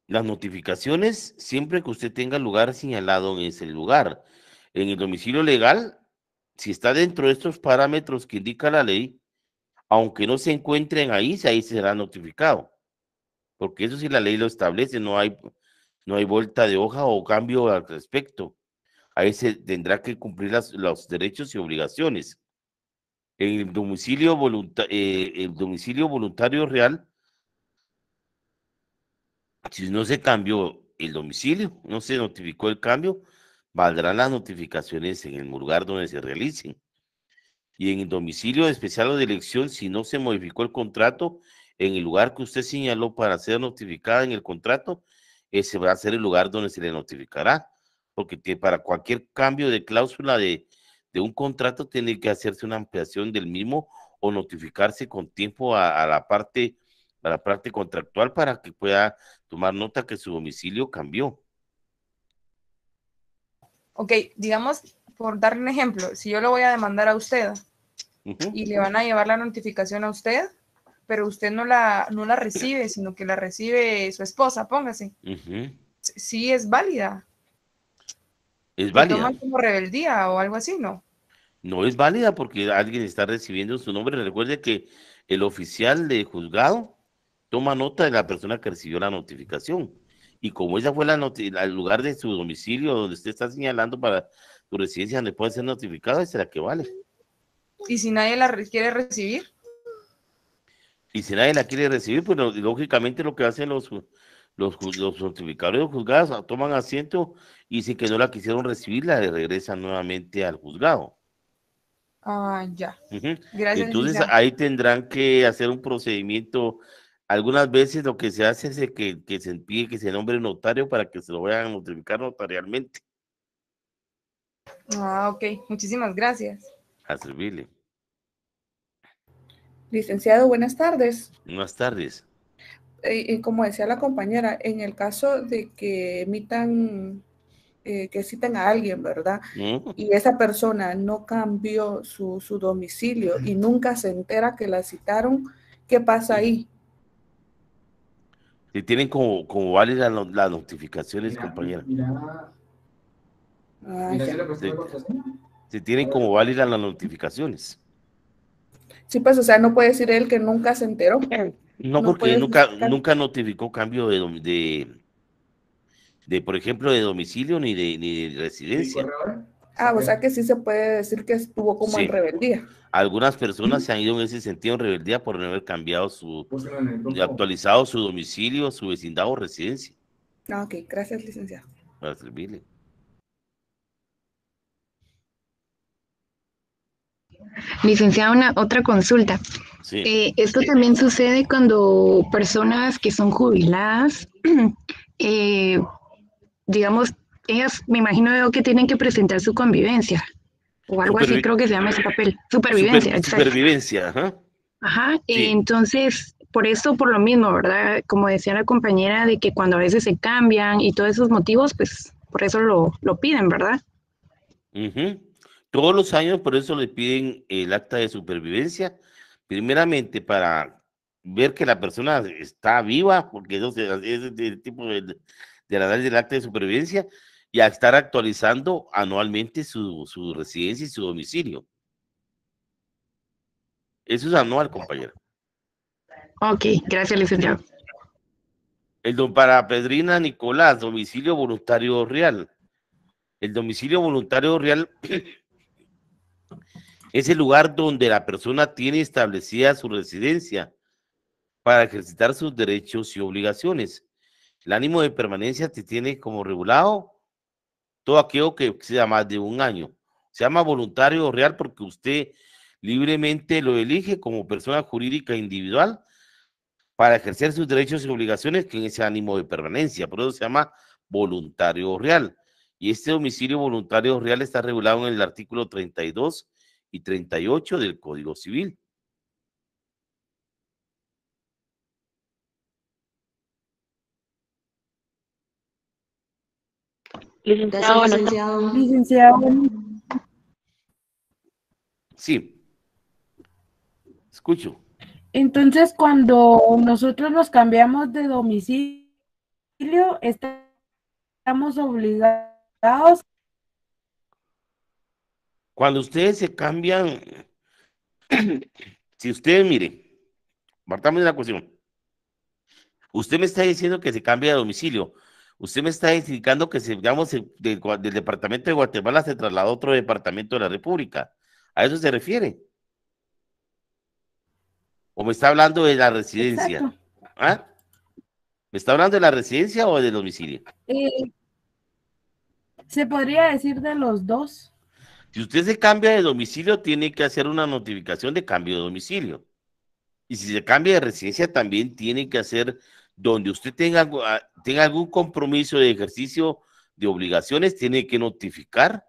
las notificaciones siempre que usted tenga lugar señalado en ese lugar. En el domicilio legal, si está dentro de estos parámetros que indica la ley, aunque no se encuentren ahí, ahí será notificado. Porque eso sí la ley lo establece, no hay, no hay vuelta de hoja o cambio al respecto. Ahí se tendrá que cumplir las, los derechos y obligaciones. En el domicilio, eh, el domicilio voluntario real, si no se cambió el domicilio, no se notificó el cambio, valdrán las notificaciones en el lugar donde se realicen y en el domicilio especial de elección si no se modificó el contrato en el lugar que usted señaló para ser notificada en el contrato, ese va a ser el lugar donde se le notificará, porque para cualquier cambio de cláusula de, un contrato tiene que hacerse una ampliación del mismo o notificarse con tiempo a, la parte a la parte contractual para que pueda tomar nota que su domicilio cambió ok, digamos, por darle un ejemplo, si yo lo voy a demandar a usted y le van a llevar la notificación a usted, pero usted no la, no la recibe, sino que la recibe su esposa, póngase. Sí es válida. Es válida. es como rebeldía o algo así, ¿no? No es válida porque alguien está recibiendo su nombre. Recuerde que el oficial de juzgado toma nota de la persona que recibió la notificación. Y como esa fue la noticia, el lugar de su domicilio donde usted está señalando para su residencia donde puede ser notificado, esa es la que vale. ¿Y si nadie la quiere recibir? Y si nadie la quiere recibir, pues lógicamente lo que hacen los, los, los notificadores juzgados ah, toman asiento y si que no la quisieron recibir, la regresan nuevamente al juzgado. Ah, ya. Gracias. Entonces ahí tendrán que hacer un procedimiento algunas veces lo que se hace es que, se pide que se nombre notario para que se lo vayan a notificar notarialmente. Ah, ok. Muchísimas gracias. A servirle. Licenciado, buenas tardes. Buenas tardes. Eh, eh, como decía la compañera, en el caso de que emitan, eh, que citen a alguien, ¿verdad? ¿Mm? Y esa persona no cambió su, su domicilio y nunca se entera que la citaron, ¿qué pasa ahí? Se tienen como, válidas las notificaciones, compañera. si se tienen como válidas las notificaciones. Sí, pues, o sea, no puede decir él que nunca se enteró. No, porque nunca, nunca notificó cambio de, de, por ejemplo, de domicilio ni de, ni de residencia. Eh? Ah, o sea que sí se puede decir que estuvo como en rebeldía. Algunas personas se han ido en ese sentido en rebeldía por no haber cambiado su, pues actualizado su domicilio, su vecindad o residencia. Ah, ok, gracias, licenciado. Gracias, servirle. Licenciado, una, otra consulta. Sí. Eh, esto también sucede cuando personas que son jubiladas, eh, digamos, ellas me imagino que tienen que presentar su convivencia o algo así creo que se llama ese papel, supervivencia. supervivencia, ajá. Ajá, entonces por eso, por lo mismo, ¿verdad? Como decía la compañera, de que cuando a veces se cambian y todos esos motivos, pues por eso lo, piden, ¿verdad? Todos los años por eso le piden el acta de supervivencia, primeramente para ver que la persona está viva, porque eso es el tipo de, de la del acta de supervivencia, y a estar actualizando anualmente su, su residencia y su domicilio. Eso es anual, compañero. Ok, gracias, licenciado. El don para Pedrina Nicolás, domicilio voluntario real. El domicilio voluntario real es el lugar donde la persona tiene establecida su residencia para ejercitar sus derechos y obligaciones. El ánimo de permanencia te tiene como regulado todo aquello que sea más de un año. Se llama voluntario real porque usted libremente lo elige como persona jurídica individual para ejercer sus derechos y obligaciones que en ese ánimo de permanencia. Por eso se llama voluntario real. Y este domicilio voluntario real está regulado en el artículo 32 y 38 del Código Civil. Ah, licenciado. Sí. Escucho. Entonces, cuando nosotros nos cambiamos de domicilio, estamos obligados. Cuando ustedes se cambian, si ustedes, mire, partamos de la cuestión. Usted me está diciendo que se cambia de domicilio. Usted me está indicando que, digamos, del, departamento de Guatemala se trasladó a otro departamento de la República. ¿A eso se refiere? ¿O me está hablando de la residencia? ¿Ah? ¿Me está hablando de la residencia o del domicilio? Eh, se podría decir de los dos. Si usted se cambia de domicilio, tiene que hacer una notificación de cambio de domicilio. Y si se cambia de residencia, también tiene que hacer donde usted tenga, ah, tenga algún compromiso de ejercicio de obligaciones, tiene que notificar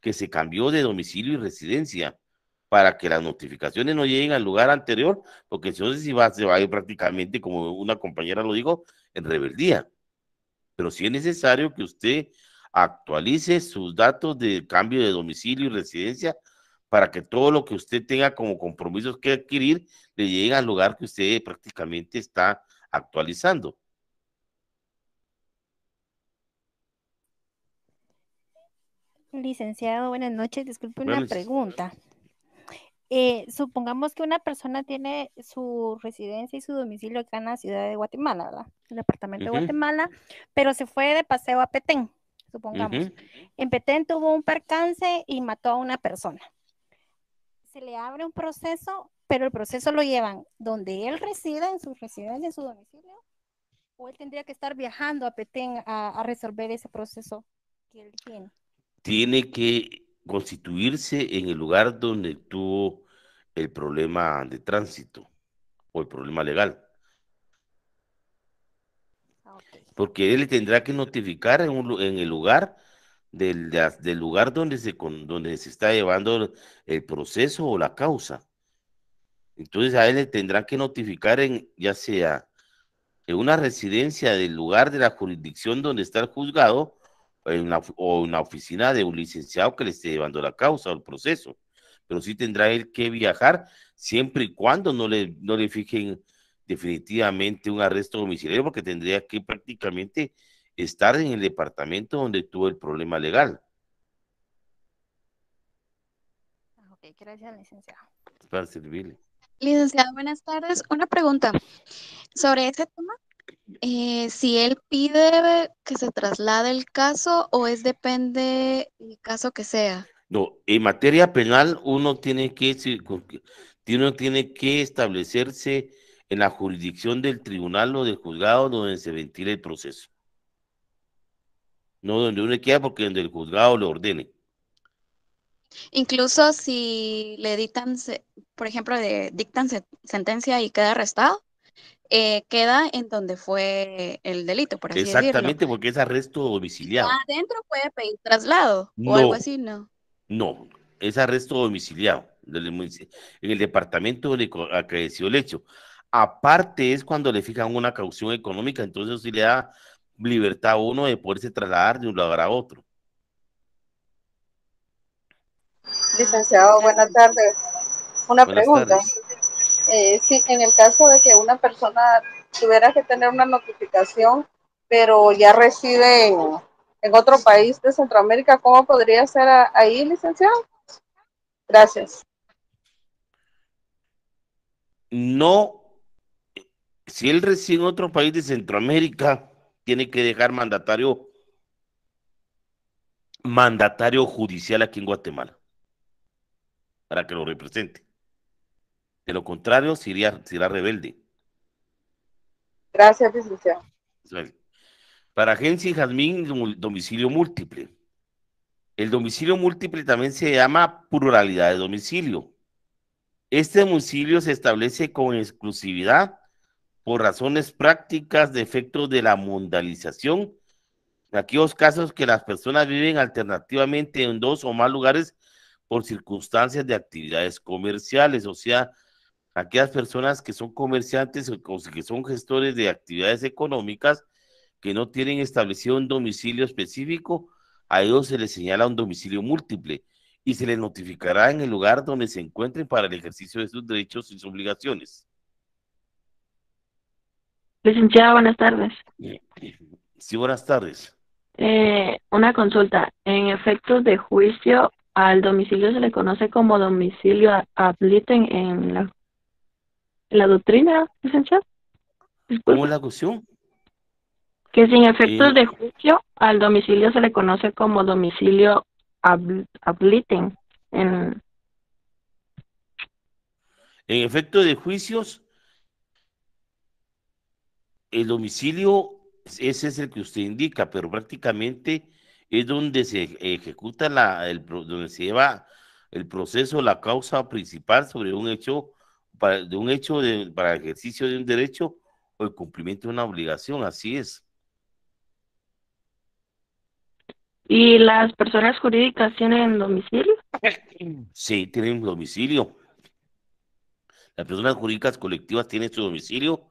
que se cambió de domicilio y residencia para que las notificaciones no lleguen al lugar anterior, porque si va, se va a ir prácticamente, como una compañera lo dijo, en rebeldía. Pero si es necesario que usted actualice sus datos de cambio de domicilio y residencia para que todo lo que usted tenga como compromisos que adquirir le llegue al lugar que usted prácticamente está actualizando. Licenciado, buenas noches. Disculpe una pregunta. Eh, supongamos que una persona tiene su residencia y su domicilio acá en la ciudad de Guatemala, ¿verdad? El departamento de Guatemala, pero se fue de paseo a Petén, supongamos. En Petén tuvo un percance y mató a una persona se le abre un proceso, pero el proceso lo llevan donde él reside, en su residencia, en su domicilio, o él tendría que estar viajando a Petén a, resolver ese proceso que él tiene. Tiene que constituirse en el lugar donde tuvo el problema de tránsito o el problema legal. Ah, Porque él tendrá que notificar en el lugar del, lugar donde se, donde se está llevando el proceso o la causa. Entonces a él le tendrán que notificar en ya sea en una residencia del lugar de la jurisdicción donde está el juzgado o en la oficina de un licenciado que le esté llevando la causa o el proceso. Pero sí tendrá él que viajar siempre y cuando no le, no le fijen definitivamente un arresto domiciliario porque tendría que prácticamente estar en el departamento donde tuvo el problema legal. Ah, gracias, licenciado. Para servirle. Licenciado, buenas tardes. Una pregunta sobre ese tema. Eh, si él pide que se traslade el caso o es depende el caso que sea. No, en materia penal uno tiene que, uno tiene que establecerse en la jurisdicción del tribunal o del juzgado donde se ventila el proceso no donde uno quiera, porque donde el juzgado lo ordene. Incluso si le dictan, por ejemplo, dictan sentencia y queda arrestado, eh, queda en donde fue el delito, por así Exactamente, porque es arresto domiciliado Adentro puede pedir traslado o algo así, ¿no? No, es arresto domiciliado en el departamento donde acreditó el hecho. Aparte es cuando le fijan una caución económica, entonces sí le da libertad uno de poderse trasladar de un lugar a otro. Licenciado, buenas tardes. Una pregunta. si sí, en el caso de que una persona tuviera que tener una notificación, pero ya reside en, otro país de Centroamérica, ¿cómo podría ser ahí, licenciado? Gracias. No, si él reside en otro país de Centroamérica, tiene que dejar mandatario mandatario judicial aquí en Guatemala para que lo represente. De lo contrario, sería, será rebelde. Gracias, licenciado. Para agencia y jazmín, domicilio múltiple. El domicilio múltiple también se llama pluralidad de domicilio. Este domicilio se establece con exclusividad por razones prácticas de efecto de la mundialización, aquellos casos que las personas viven alternativamente en dos o más lugares por circunstancias de actividades comerciales, o sea, aquellas personas que son comerciantes o que son gestores de actividades económicas que no tienen establecido un domicilio específico, a ellos se les señala un domicilio múltiple y se les notificará en el lugar donde se encuentren para el ejercicio de sus derechos y sus obligaciones. Licenciada, buenas tardes. Sí, buenas tardes. Eh, una consulta. En efectos de juicio, al domicilio se le conoce como domicilio apliten en la, doctrina, licenciada. ¿Cómo es la cuestión? Que sin efectos eh, de juicio, al domicilio se le conoce como domicilio abliten en... en efecto de juicios, el domicilio, ese es el que usted indica, pero prácticamente es donde se ejecuta la, el, donde se lleva el proceso, la causa principal sobre un hecho, para, de un hecho de, para ejercicio de un derecho o el cumplimiento de una obligación, así es. ¿Y las personas jurídicas tienen domicilio? Sí, tienen domicilio. Las personas jurídicas colectivas tienen su domicilio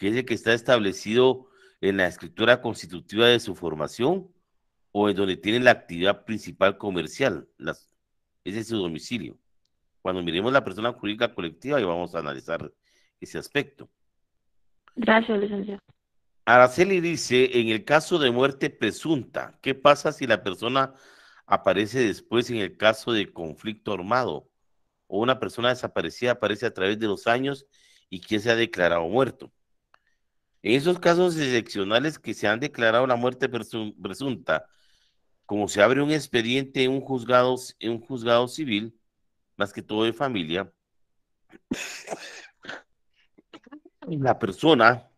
que es el que está establecido en la escritura constitutiva de su formación o en donde tiene la actividad principal comercial. Las, ese es su domicilio. Cuando miremos la persona jurídica colectiva y vamos a analizar ese aspecto. Gracias, licenciado. Araceli dice, en el caso de muerte presunta, ¿qué pasa si la persona aparece después en el caso de conflicto armado o una persona desaparecida aparece a través de los años y que se ha declarado muerto? En Esos casos excepcionales que se han declarado la muerte presunta, como se abre un expediente en un juzgado, en un juzgado civil, más que todo de familia, la persona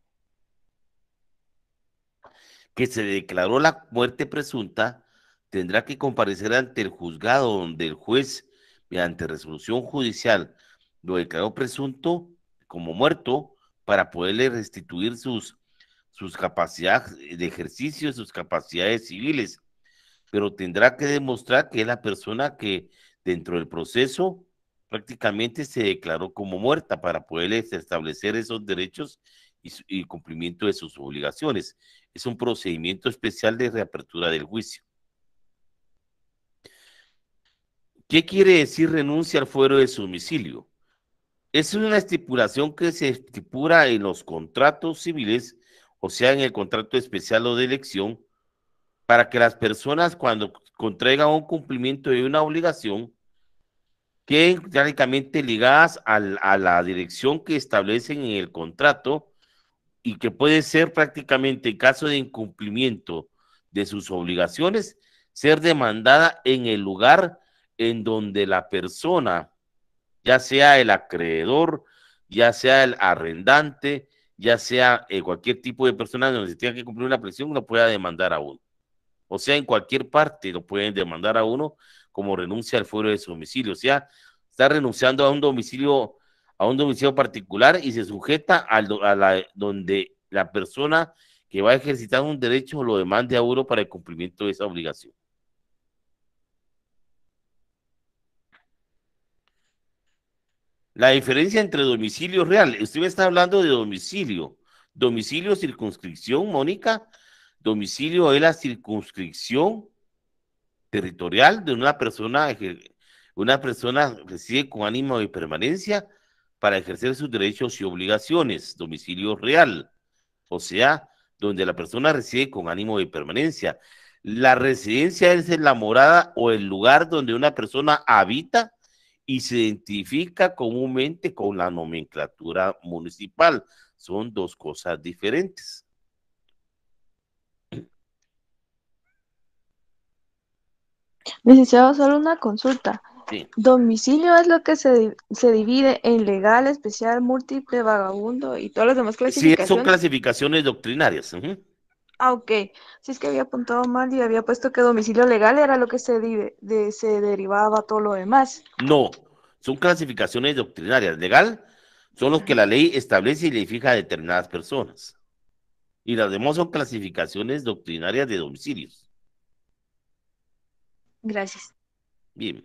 que se declaró la muerte presunta tendrá que comparecer ante el juzgado donde el juez, mediante resolución judicial, lo declaró presunto como muerto para poderle restituir sus, sus capacidades de ejercicio, sus capacidades civiles. Pero tendrá que demostrar que es la persona que dentro del proceso prácticamente se declaró como muerta para poderle establecer esos derechos y, y, cumplimiento de sus obligaciones. Es un procedimiento especial de reapertura del juicio. ¿Qué quiere decir renuncia al fuero de su domicilio? Es una estipulación que se estipula en los contratos civiles, o sea, en el contrato especial o de elección, para que las personas cuando contraigan un cumplimiento de una obligación, queden prácticamente ligadas a, a la dirección que establecen en el contrato y que puede ser prácticamente en caso de incumplimiento de sus obligaciones, ser demandada en el lugar en donde la persona ya sea el acreedor, ya sea el arrendante, ya sea eh, cualquier tipo de persona donde se tenga que cumplir una presión, lo pueda demandar a uno. O sea, en cualquier parte lo pueden demandar a uno como renuncia al fuero de su domicilio. O sea, está renunciando a un domicilio, a un domicilio particular y se sujeta al, a la, donde la persona que va a ejercitar un derecho lo demande a uno para el cumplimiento de esa obligación. La diferencia entre domicilio real, usted me está hablando de domicilio. Domicilio, circunscripción, Mónica. Domicilio es la circunscripción territorial de una persona, una persona reside con ánimo de permanencia para ejercer sus derechos y obligaciones. Domicilio real, o sea, donde la persona reside con ánimo de permanencia. La residencia es la morada o el lugar donde una persona habita y se identifica comúnmente con la nomenclatura municipal. Son dos cosas diferentes. Necesitaba solo una consulta. Domicilio es lo que se, divide en legal, especial, múltiple, vagabundo y todas las demás clasificaciones. Sí, son clasificaciones doctrinarias. Ah, ok. Si es que había apuntado mal y había puesto que domicilio legal era lo que se, de, de, se derivaba todo lo demás. No, son clasificaciones doctrinarias. Legal son los que la ley establece y le fija a determinadas personas. Y las demás son clasificaciones doctrinarias de domicilios. Gracias. Bien.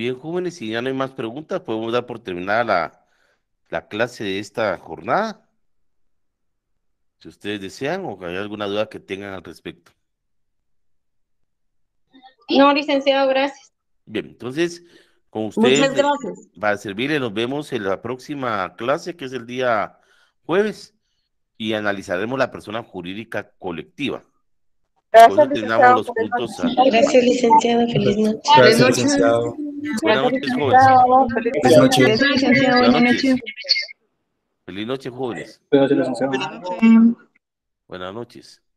bien, jóvenes, si ya no hay más preguntas, podemos dar por terminada la, la clase de esta jornada. Si ustedes desean o hay alguna duda que tengan al respecto. No, licenciado, gracias. Bien, entonces, con ustedes. Muchas gracias. Para servirle, nos vemos en la próxima clase, que es el día jueves, y analizaremos la persona jurídica colectiva. Gracias, licenciado. Gracias, licenciado. Feliz noche. Buenas noches, jóvenes. Buenas noches. Buenas noches. Feliz noche, jóvenes. Buenas noches. Buenas noches.